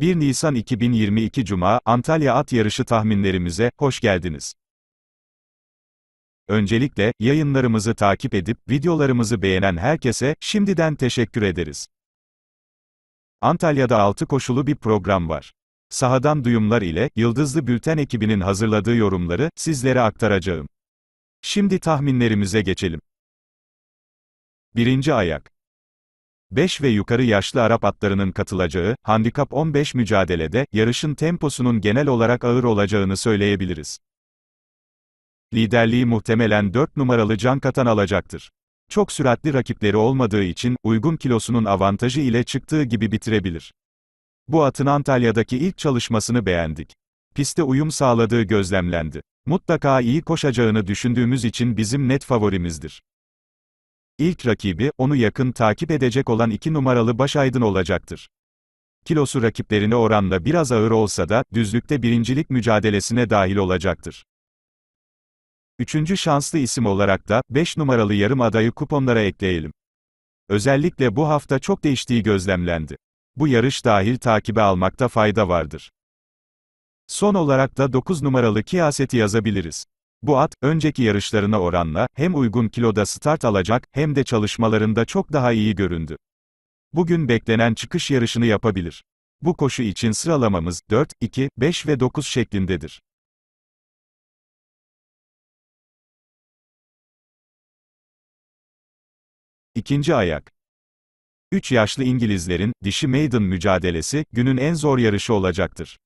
1 Nisan 2022 Cuma, Antalya At Yarışı tahminlerimize, hoş geldiniz. Öncelikle, yayınlarımızı takip edip, videolarımızı beğenen herkese, şimdiden teşekkür ederiz. Antalya'da 6 koşulu bir program var. Sahadan duyumlar ile, Yıldızlı Bülten ekibinin hazırladığı yorumları, sizlere aktaracağım. Şimdi tahminlerimize geçelim. Birinci ayak. 5 ve yukarı yaşlı Arap atlarının katılacağı, handikap 15 mücadelede, yarışın temposunun genel olarak ağır olacağını söyleyebiliriz. Liderliği muhtemelen 4 numaralı Can Katan alacaktır. Çok süratli rakipleri olmadığı için, uygun kilosunun avantajı ile çıktığı gibi bitirebilir. Bu atın Antalya'daki ilk çalışmasını beğendik. Piste uyum sağladığı gözlemlendi. Mutlaka iyi koşacağını düşündüğümüz için bizim net favorimizdir. İlk rakibi, onu yakın takip edecek olan iki numaralı Başaydın olacaktır. Kilosu rakiplerine oranla biraz ağır olsa da, düzlükte birincilik mücadelesine dahil olacaktır. Üçüncü şanslı isim olarak da, 5 numaralı yarım adayı kuponlara ekleyelim. Özellikle bu hafta çok değiştiği gözlemlendi. Bu yarış dahil takibe almakta fayda vardır. Son olarak da 9 numaralı kiyaseti yazabiliriz. Bu at, önceki yarışlarına oranla, hem uygun kiloda start alacak, hem de çalışmalarında çok daha iyi göründü. Bugün beklenen çıkış yarışını yapabilir. Bu koşu için sıralamamız 4, 2, 5 ve 9 şeklindedir. İkinci ayak. 3 yaşlı İngilizlerin, dişi maiden mücadelesi, günün en zor yarışı olacaktır.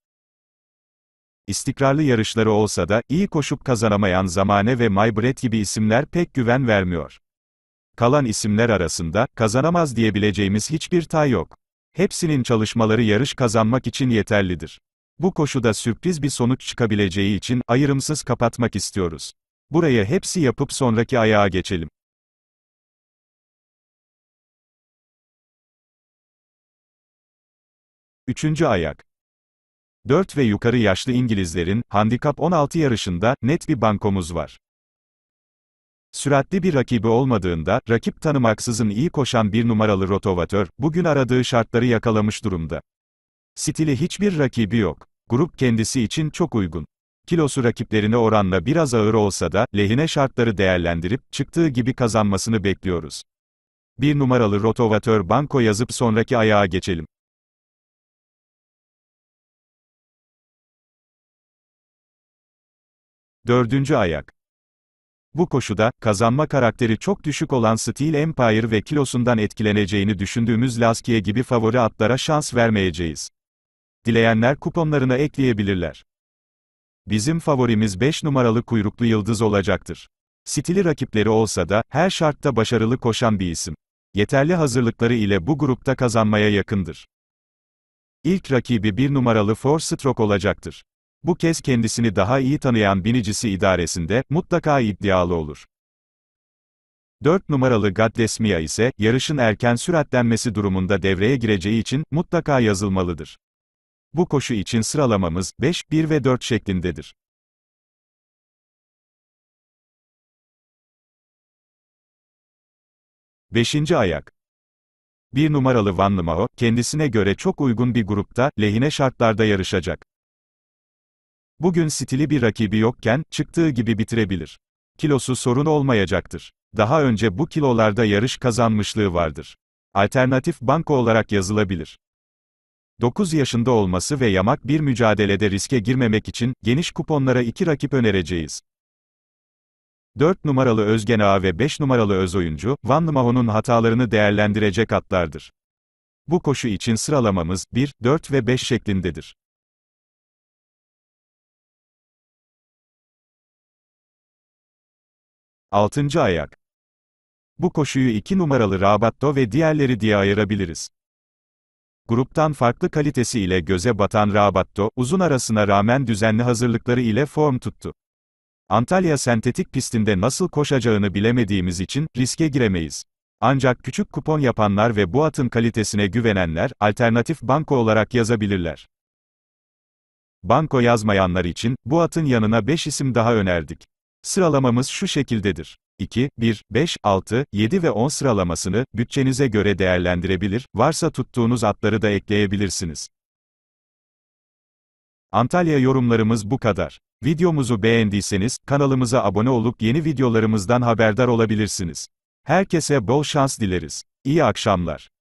İstikrarlı yarışları olsa da, iyi koşup kazanamayan Zamane ve Maybret gibi isimler pek güven vermiyor. Kalan isimler arasında, kazanamaz diyebileceğimiz hiçbir tay yok. Hepsinin çalışmaları yarış kazanmak için yeterlidir. Bu koşuda sürpriz bir sonuç çıkabileceği için, ayrımsız kapatmak istiyoruz. Buraya hepsi yapıp sonraki ayağa geçelim. Üçüncü ayak. 4 ve yukarı yaşlı İngilizlerin, handikap 16 yarışında, net bir bankomuz var. Süratli bir rakibi olmadığında, rakip tanımaksızın iyi koşan bir numaralı rotovatör, bugün aradığı şartları yakalamış durumda. Stili hiçbir rakibi yok. Grup kendisi için çok uygun. Kilosu rakiplerine oranla biraz ağır olsa da, lehine şartları değerlendirip, çıktığı gibi kazanmasını bekliyoruz. Bir numaralı rotovatör banko yazıp sonraki ayağa geçelim. Dördüncü ayak. Bu koşuda, kazanma karakteri çok düşük olan Steel Empire ve kilosundan etkileneceğini düşündüğümüz Laskiye gibi favori atlara şans vermeyeceğiz. Dileyenler kuponlarına ekleyebilirler. Bizim favorimiz 5 numaralı kuyruklu yıldız olacaktır. Stili rakipleri olsa da, her şartta başarılı koşan bir isim. Yeterli hazırlıkları ile bu grupta kazanmaya yakındır. İlk rakibi 1 numaralı Four Stroke olacaktır. Bu kez kendisini daha iyi tanıyan binicisi idaresinde, mutlaka iddialı olur. 4 numaralı Gaddesmia ise, yarışın erken süratlenmesi durumunda devreye gireceği için, mutlaka yazılmalıdır. Bu koşu için sıralamamız, 5, 1 ve 4 şeklindedir. Beşinci ayak. Bir numaralı Van Limao, kendisine göre çok uygun bir grupta, lehine şartlarda yarışacak. Bugün stili bir rakibi yokken, çıktığı gibi bitirebilir. Kilosu sorun olmayacaktır. Daha önce bu kilolarda yarış kazanmışlığı vardır. Alternatif banka olarak yazılabilir. 9 yaşında olması ve yamak bir mücadelede riske girmemek için, geniş kuponlara iki rakip önereceğiz. 4 numaralı Özgen Ağa ve 5 numaralı öz oyuncu, Van Maho'nun hatalarını değerlendirecek atlardır. Bu koşu için sıralamamız, 1, 4 ve 5 şeklindedir. Altıncı ayak. Bu koşuyu iki numaralı Rabatto ve diğerleri diye ayırabiliriz. Gruptan farklı kalitesi ile göze batan Rabatto, uzun arasına rağmen düzenli hazırlıkları ile form tuttu. Antalya sentetik pistinde nasıl koşacağını bilemediğimiz için, riske giremeyiz. Ancak küçük kupon yapanlar ve bu atın kalitesine güvenenler, alternatif banko olarak yazabilirler. Banko yazmayanlar için, bu atın yanına 5 isim daha önerdik. Sıralamamız şu şekildedir. 2, 1, 5, 6, 7 ve 10 sıralamasını bütçenize göre değerlendirebilir, varsa tuttuğunuz atları da ekleyebilirsiniz. Antalya yorumlarımız bu kadar. Videomuzu beğendiyseniz, kanalımıza abone olup yeni videolarımızdan haberdar olabilirsiniz. Herkese bol şans dileriz. İyi akşamlar.